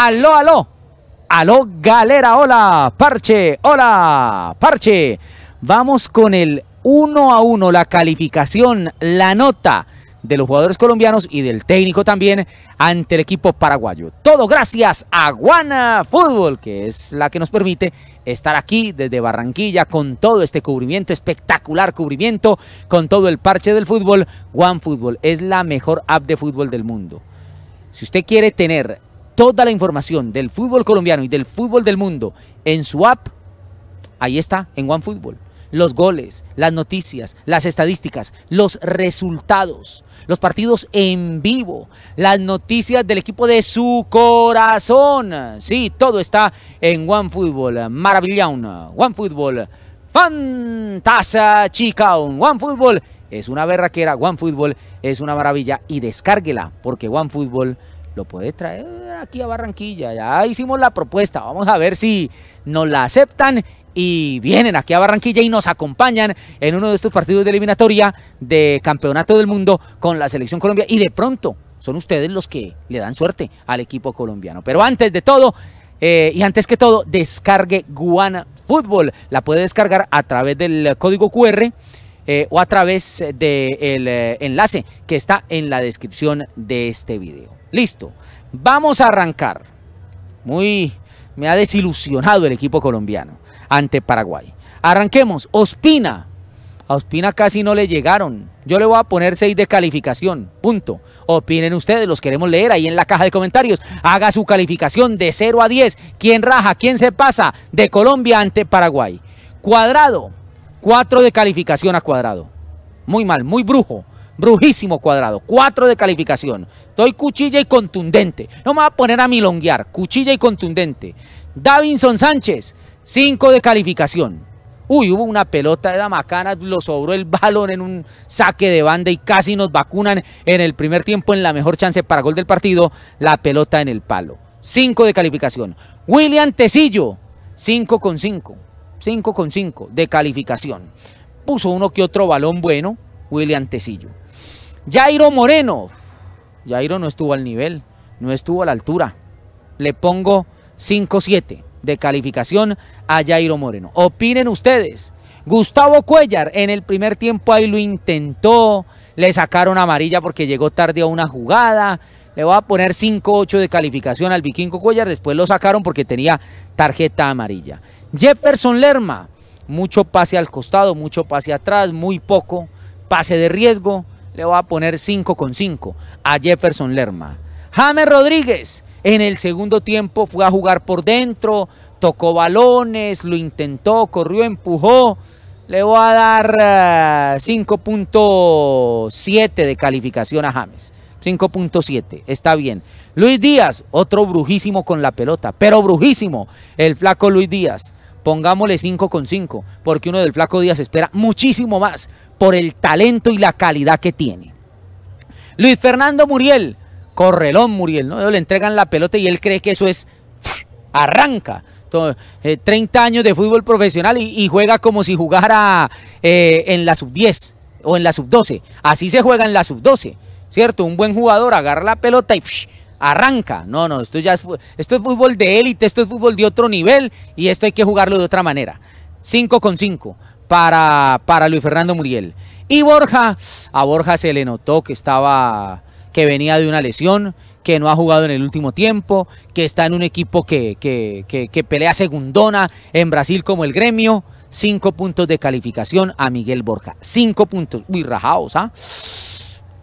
Aló, aló. Aló, galera. Hola, parche. Hola, parche. Vamos con el 1 a uno, la calificación, la nota de los jugadores colombianos y del técnico también ante el equipo paraguayo. Todo gracias a Guana Fútbol, que es la que nos permite estar aquí desde Barranquilla con todo este cubrimiento, espectacular cubrimiento, con todo el parche del fútbol. One Fútbol es la mejor app de fútbol del mundo. Si usted quiere tener toda la información del fútbol colombiano y del fútbol del mundo en su app, ahí está, en OneFootball. Los goles, las noticias, las estadísticas, los resultados, los partidos en vivo, las noticias del equipo de su corazón. Sí, todo está en OneFootball. Maravillón. OneFootball. Fantasa Chica. OneFootball es una berraquera. OneFootball es una maravilla. Y descárguela porque OneFootball lo puede traer aquí a Barranquilla. Ya hicimos la propuesta, vamos a ver si nos la aceptan y vienen aquí a Barranquilla y nos acompañan en uno de estos partidos de eliminatoria de Campeonato del Mundo con la Selección Colombia y de pronto son ustedes los que le dan suerte al equipo colombiano. Pero antes de todo, eh, y antes que todo, descargue Guana Fútbol. La puede descargar a través del código QR eh, o a través del eh, enlace que está en la descripción de este video. Listo. Vamos a arrancar. Muy. Me ha desilusionado el equipo colombiano ante Paraguay. Arranquemos. Ospina. A Ospina casi no le llegaron. Yo le voy a poner 6 de calificación. Punto. Opinen ustedes, los queremos leer ahí en la caja de comentarios. Haga su calificación de 0 a 10. ¿Quién raja? ¿Quién se pasa? De Colombia ante Paraguay. Cuadrado. 4 de calificación a cuadrado. Muy mal, muy brujo. Brujísimo cuadrado. Cuatro de calificación. Estoy cuchilla y contundente. No me va a poner a milonguear. Cuchilla y contundente. Davinson Sánchez. Cinco de calificación. Uy, hubo una pelota de Damacana, lo sobró el balón en un saque de banda y casi nos vacunan en el primer tiempo en la mejor chance para gol del partido, la pelota en el palo. 5 de calificación. William Tecillo, 5 con 5. 5 con 5 de calificación. Puso uno que otro balón bueno, William Tecillo. Jairo Moreno. Jairo no estuvo al nivel, no estuvo a la altura. Le pongo 5-7 de calificación a Jairo Moreno. Opinen ustedes. Gustavo Cuellar en el primer tiempo ahí lo intentó, le sacaron amarilla porque llegó tarde a una jugada. Le voy a poner 5-8 de calificación al Vikingo Cuellar, después lo sacaron porque tenía tarjeta amarilla. Jefferson Lerma, mucho pase al costado, mucho pase atrás, muy poco pase de riesgo le voy a poner 5 con 5 a Jefferson Lerma. James Rodríguez en el segundo tiempo fue a jugar por dentro, tocó balones, lo intentó, corrió, empujó. Le voy a dar 5.7 eh, de calificación a James. 5.7, está bien. Luis Díaz, otro brujísimo con la pelota, pero brujísimo. El flaco Luis Díaz pongámosle 5 con 5, porque uno del Flaco Díaz espera muchísimo más por el talento y la calidad que tiene. Luis Fernando Muriel, correlón Muriel, ¿no? Le entregan la pelota y él cree que eso es arranca. 30 eh, años de fútbol profesional y, juega como si jugara eh, en la sub-10 o en la sub-12. Así se juega en la sub-12, ¿cierto? Un buen jugador agarra la pelota y arranca. No, no, esto ya es, esto es fútbol de élite, esto es fútbol de otro nivel y esto hay que jugarlo de otra manera. 5 con 5 para, para Luis Fernando Muriel. Y Borja, a Borja se le notó que estaba, que venía de una lesión, que no ha jugado en el último tiempo, que está en un equipo que, que, pelea segundona en Brasil como el gremio. 5 puntos de calificación a Miguel Borja. 5 puntos. Uy, rajados, ¿ah?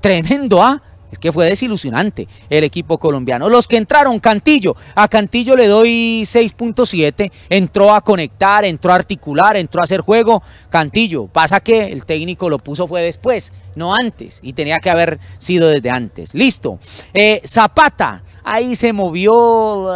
Tremendo, ¿ah? que fue desilusionante el equipo colombiano. Los que entraron, Cantillo. A Cantillo le doy 6.7. Entró a conectar, entró a articular, entró a hacer juego. Cantillo. Pasa que el técnico lo puso fue después, no antes. Y tenía que haber sido desde antes. Listo. Eh, Zapata. Ahí se movió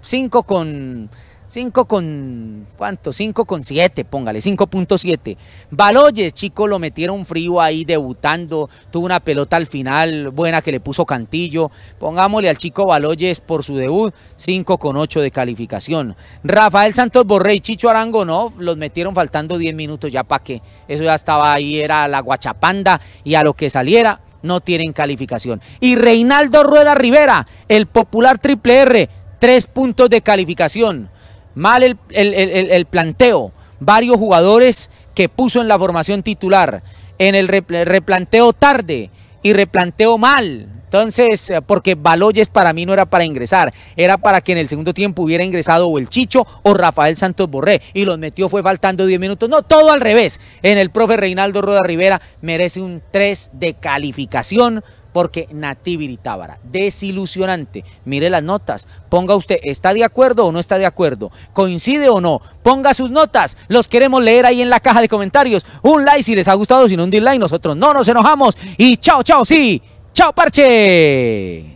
5 eh, con... 5 con, ¿cuánto? 5 con 7, póngale, 5.7. Baloyes, chico, lo metieron frío ahí debutando, tuvo una pelota al final buena que le puso Cantillo. Pongámosle al chico Baloyes por su debut, 5 con 8 de calificación. Rafael Santos Borré y Chicho Arango, no, los metieron faltando 10 minutos ya para que eso ya estaba ahí, era la guachapanda y a lo que saliera no tienen calificación. Y Reinaldo Rueda Rivera, el popular triple R, 3 puntos de calificación mal el, planteo, varios jugadores que puso en la formación titular, en el replanteo tarde y replanteo mal, entonces, eh, porque Baloyes para mí no era para ingresar, era para que en el segundo tiempo hubiera ingresado o el Chicho o Rafael Santos Borré y los metió fue faltando 10 minutos. No, todo al revés. En el profe Reinaldo Roda Rivera merece un 3 de calificación porque Nativity Tábara, desilusionante. Mire las notas, ponga usted, ¿está de acuerdo o no está de acuerdo? ¿Coincide o no? Ponga sus notas, los queremos leer ahí en la caja de comentarios. Un like si les ha gustado, si no un dislike, nosotros no nos enojamos. Y chao, chao, sí. Ciao, parte.